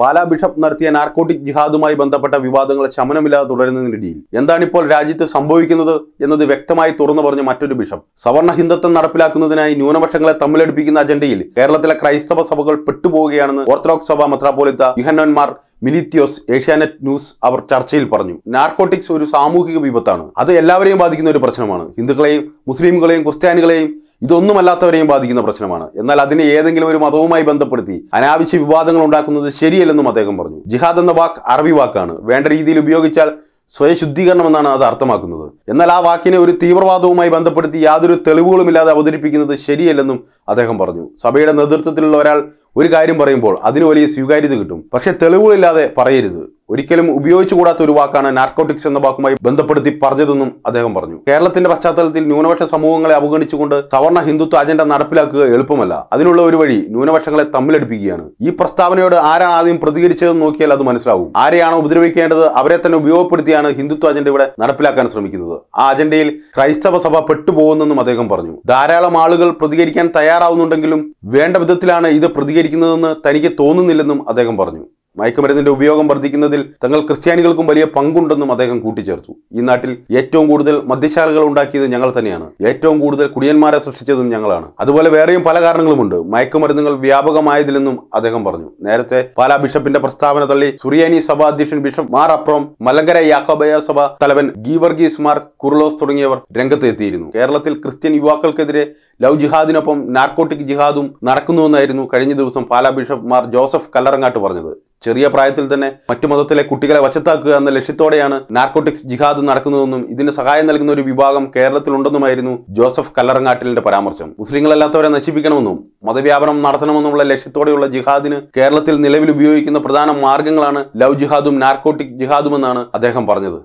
Pala bishop നടത്തിയ നാർക്കോട്ടിക് ജിഹാദുമായി ബന്ധപ്പെട്ട വിവാദങ്ങൾ ശമനമില്ലാതെ തുടരുന്നതിനിടയിൽ എന്താണിപ്പോൾ രാജ്യത്ത് സംഭവിക്കുന്നത് എന്നത് വ്യക്തമായി തുറന്നു പറഞ്ഞ മറ്റൊരു ബിഷപ്പ് സവർണ ഹിന്ദുത്വം നടപ്പിലാക്കുന്നതിനായി ന്യൂനപക്ഷങ്ങളെ തമ്മിലടിപ്പിക്കുന്ന അജണ്ടയിൽ കേരളത്തിലെ ക്രൈസ്തവ സഭകൾ പെട്ടുപോവുകയാണെന്ന് ഓർത്തഡോക്സ് സഭ മെത്രാപോലിത്ത ഇഹന്നോന്മാർ മിലിത്യോസ് ഏഷ്യാനെറ്റ് ന്യൂസ് അവർ ചർച്ചയിൽ പറഞ്ഞു നാർക്കോട്ടിക്സ് ഒരു സാമൂഹിക വിപത്താണ് അത് എല്ലാവരെയും ബാധിക്കുന്ന ഒരു പ്രശ്നമാണ് ഹിന്ദുക്കളെയും മുസ്ലിംകളെയും ക്രിസ്ത്യാനികളെയും ഇതൊന്നുമല്ലാത്തവരെയും ബാധിക്കുന്ന പ്രശ്നമാണ് എന്നാൽ അതിനെ ഏതെങ്കിലും ഒരു മതവുമായി ബന്ധപ്പെടുത്തി അനാവശ്യ വിവാദങ്ങൾ ഉണ്ടാക്കുന്നത് ശരിയല്ലെന്നും അദ്ദേഹം പറഞ്ഞു ജിഹാദ് എന്ന വാക്ക് അറബി വാക്കാണ് വേണ്ട രീതിയിൽ ഉപയോഗിച്ചാൽ സ്വയശുദ്ധീകരണം എന്നാണ് അത് അർത്ഥമാക്കുന്നത് എന്നാൽ ആ വാക്കിനെ ഒരു തീവ്രവാദവുമായി ബന്ധപ്പെടുത്തി യാതൊരു തെളിവുകളുമില്ലാതെ അവതരിപ്പിക്കുന്നത് ശരിയല്ലെന്നും അദ്ദേഹം പറഞ്ഞു സഭയുടെ നേതൃത്വത്തിലുള്ള ഒരാൾ ഒരു കാര്യം പറയുമ്പോൾ അതിന് വലിയ സ്വീകാര്യത കിട്ടും പക്ഷേ തെളിവുകളില്ലാതെ പറയരുത് ഒരിക്കലും ഉപയോഗിച്ചുകൂടാത്ത ഒരു വാക്കാണ് നാർക്കോട്ടിക്സ് എന്ന വാക്കുമായി ബന്ധപ്പെടുത്തി പറഞ്ഞതെന്നും അദ്ദേഹം പറഞ്ഞു കേരളത്തിന്റെ പശ്ചാത്തലത്തിൽ ന്യൂനപക്ഷ സമൂഹങ്ങളെ അവഗണിച്ചുകൊണ്ട് സവർണ ഹിന്ദുത്വ അജണ്ട നടപ്പിലാക്കുക എളുപ്പമല്ല അതിനുള്ള ഒരു വഴി ന്യൂനപക്ഷങ്ങളെ തമ്മിലടിപ്പിക്കുകയാണ് ഈ പ്രസ്താവനയോട് ആരാണ് ആദ്യം പ്രതികരിച്ചതെന്ന് നോക്കിയാൽ അത് മനസ്സിലാവും ആരെയാണ് ഉപദ്രവിക്കേണ്ടത് അവരെ തന്നെ ഉപയോഗപ്പെടുത്തിയാണ് ഹിന്ദുത്വ അജണ്ട ഇവിടെ നടപ്പിലാക്കാൻ ശ്രമിക്കുന്നത് ആ അജണ്ടയിൽ ക്രൈസ്തവ സഭ പെട്ടുപോകുന്നെന്നും അദ്ദേഹം പറഞ്ഞു ധാരാളം ആളുകൾ പ്രതികരിക്കാൻ തയ്യാറാവുന്നുണ്ടെങ്കിലും വേണ്ട വിധത്തിലാണ് ഇത് പ്രതികരിക്കുന്നതെന്ന് തനിക്ക് തോന്നുന്നില്ലെന്നും അദ്ദേഹം പറഞ്ഞു മയക്കുമരുന്നിന്റെ ഉപയോഗം വർദ്ധിക്കുന്നതിൽ തങ്ങൾ ക്രിസ്ത്യാനികൾക്കും വലിയ പങ്കുണ്ടെന്നും അദ്ദേഹം കൂട്ടിച്ചേർത്തു ഈ നാട്ടിൽ ഏറ്റവും കൂടുതൽ മദ്യശാലകൾ ഉണ്ടാക്കിയത് ഞങ്ങൾ തന്നെയാണ് ഏറ്റവും കൂടുതൽ കുടിയന്മാരെ സൃഷ്ടിച്ചതും ഞങ്ങളാണ് അതുപോലെ വേറെയും പല കാരണങ്ങളുമുണ്ട് മയക്കുമരുന്നുകൾ വ്യാപകമായതിലെന്നും അദ്ദേഹം പറഞ്ഞു നേരത്തെ പാലാ ബിഷപ്പിന്റെ പ്രസ്താവന തള്ളി സുറിയാനി സഭ അധ്യക്ഷൻ ബിഷപ്പ് മാർ അപ്രോം മലങ്കര യാക്കോബയ സഭ തലവൻ ഗീവർഗീസ് മാർ കുർലോസ് തുടങ്ങിയവർ രംഗത്ത് എത്തിയിരുന്നു കേരളത്തിൽ ക്രിസ്ത്യൻ യുവാക്കൾക്കെതിരെ ലവ് ജിഹാദിനൊപ്പം നാർക്കോട്ടിക് ജിഹാദും നടക്കുന്നുവെന്നായിരുന്നു കഴിഞ്ഞ ദിവസം പാലാ ബിഷപ്പ് മാർ ജോസഫ് കല്ലറങ്ങാട്ട് പറഞ്ഞത് ചെറിയ പ്രായത്തിൽ തന്നെ മറ്റു മതത്തിലെ കുട്ടികളെ വശത്താക്കുക എന്ന ലക്ഷ്യത്തോടെയാണ് നാർക്കോട്ടിക്സ് ജിഹാദ് നടക്കുന്നതെന്നും ഇതിന് സഹായം നൽകുന്ന ഒരു വിഭാഗം കേരളത്തിലുണ്ടെന്നുമായിരുന്നു ജോസഫ് കല്ലറങ്ങാട്ടിലിന്റെ പരാമർശം മുസ്ലിങ്ങളല്ലാത്തവരെ നശിപ്പിക്കണമെന്നും മതവ്യാപനം നടത്തണമെന്നുമുള്ള ലക്ഷ്യത്തോടെയുള്ള ജിഹാദിന് കേരളത്തിൽ നിലവിൽ ഉപയോഗിക്കുന്ന പ്രധാന മാർഗങ്ങളാണ് ലവ് ജിഹാദും നാർക്കോട്ടിക് ജിഹാദുമെന്നാണ് അദ്ദേഹം പറഞ്ഞത്